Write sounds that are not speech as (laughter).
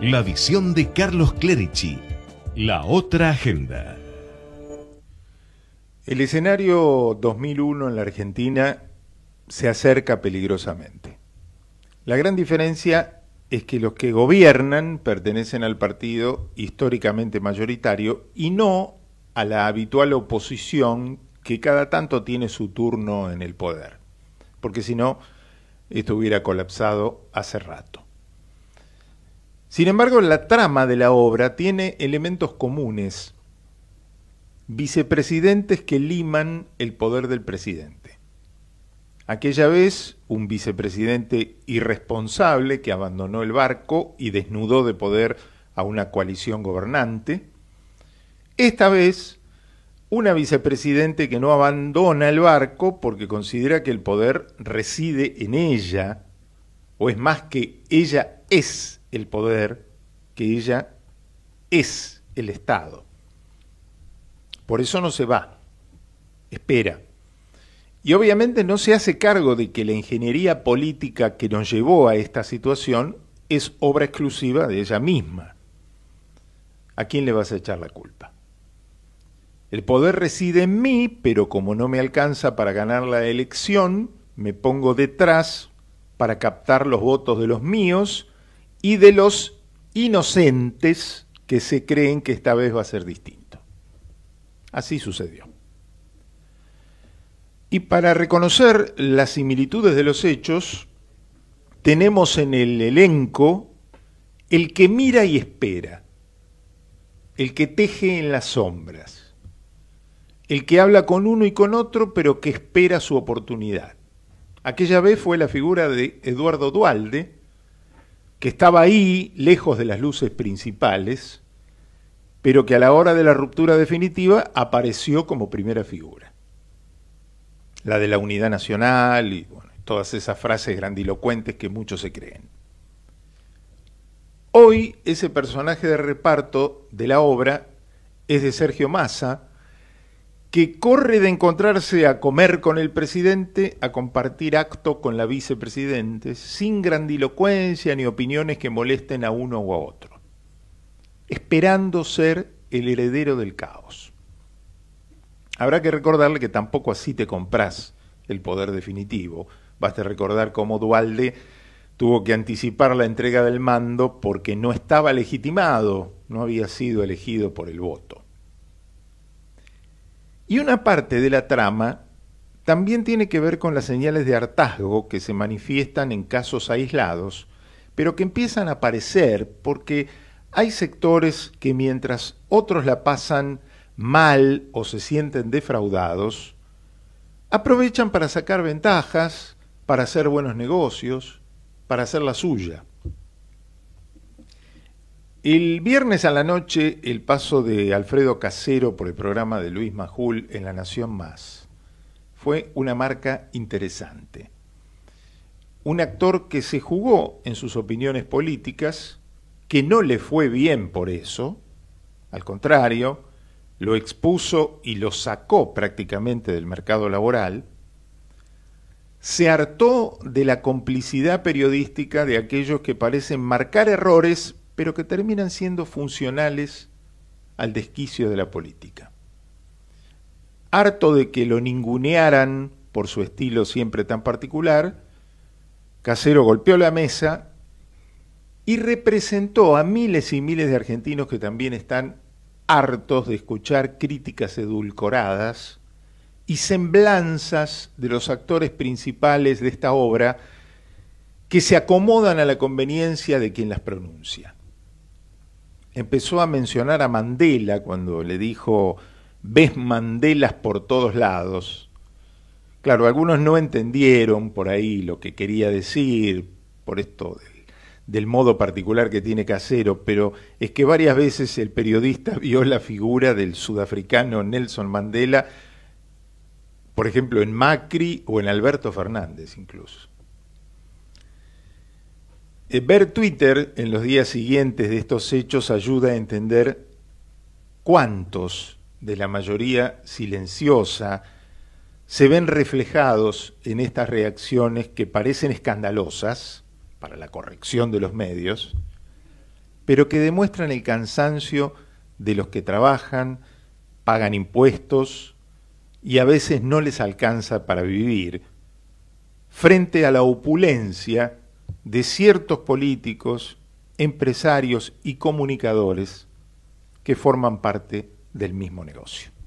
La visión de Carlos Clerici. La otra agenda. El escenario 2001 en la Argentina se acerca peligrosamente. La gran diferencia es que los que gobiernan pertenecen al partido históricamente mayoritario y no a la habitual oposición que cada tanto tiene su turno en el poder, porque si no, esto hubiera colapsado hace rato. Sin embargo, la trama de la obra tiene elementos comunes. Vicepresidentes que liman el poder del presidente. Aquella vez, un vicepresidente irresponsable que abandonó el barco y desnudó de poder a una coalición gobernante. Esta vez, una vicepresidente que no abandona el barco porque considera que el poder reside en ella, o es más que ella es el poder que ella es el Estado. Por eso no se va, espera. Y obviamente no se hace cargo de que la ingeniería política que nos llevó a esta situación es obra exclusiva de ella misma. ¿A quién le vas a echar la culpa? El poder reside en mí, pero como no me alcanza para ganar la elección, me pongo detrás para captar los votos de los míos y de los inocentes que se creen que esta vez va a ser distinto. Así sucedió. Y para reconocer las similitudes de los hechos, tenemos en el elenco el que mira y espera, el que teje en las sombras, el que habla con uno y con otro, pero que espera su oportunidad. Aquella vez fue la figura de Eduardo Dualde, que estaba ahí, lejos de las luces principales, pero que a la hora de la ruptura definitiva apareció como primera figura. La de la unidad nacional y todas esas frases grandilocuentes que muchos se creen. Hoy ese personaje de reparto de la obra es de Sergio Massa, que corre de encontrarse a comer con el presidente, a compartir acto con la vicepresidente, sin grandilocuencia ni opiniones que molesten a uno u a otro, esperando ser el heredero del caos. Habrá que recordarle que tampoco así te compras el poder definitivo. Basta recordar cómo Dualde tuvo que anticipar la entrega del mando porque no estaba legitimado, no había sido elegido por el voto. Y una parte de la trama también tiene que ver con las señales de hartazgo que se manifiestan en casos aislados, pero que empiezan a aparecer porque hay sectores que mientras otros la pasan mal o se sienten defraudados, aprovechan para sacar ventajas, para hacer buenos negocios, para hacer la suya. El viernes a la noche, el paso de Alfredo Casero por el programa de Luis Majul en La Nación Más fue una marca interesante. Un actor que se jugó en sus opiniones políticas, que no le fue bien por eso, al contrario, lo expuso y lo sacó prácticamente del mercado laboral, se hartó de la complicidad periodística de aquellos que parecen marcar errores pero que terminan siendo funcionales al desquicio de la política. Harto de que lo ningunearan por su estilo siempre tan particular, Casero golpeó la mesa y representó a miles y miles de argentinos que también están hartos de escuchar críticas edulcoradas y semblanzas de los actores principales de esta obra que se acomodan a la conveniencia de quien las pronuncia empezó a mencionar a Mandela cuando le dijo, ves Mandelas por todos lados. Claro, algunos no entendieron por ahí lo que quería decir, por esto del, modo particular que tiene Casero, pero es que varias veces el periodista (laughs) vio la figura del sudafricano Nelson Mandela, por ejemplo, en Macri o en Alberto Fernández incluso. Eh, ver Twitter en los días siguientes de estos hechos ayuda a entender cuántos de la mayoría silenciosa se ven reflejados en estas reacciones que parecen escandalosas para la corrección de los medios, pero que demuestran el cansancio de los que trabajan, pagan impuestos y a veces no les alcanza para vivir, frente a la opulencia de ciertos políticos, empresarios y comunicadores que forman parte del mismo negocio.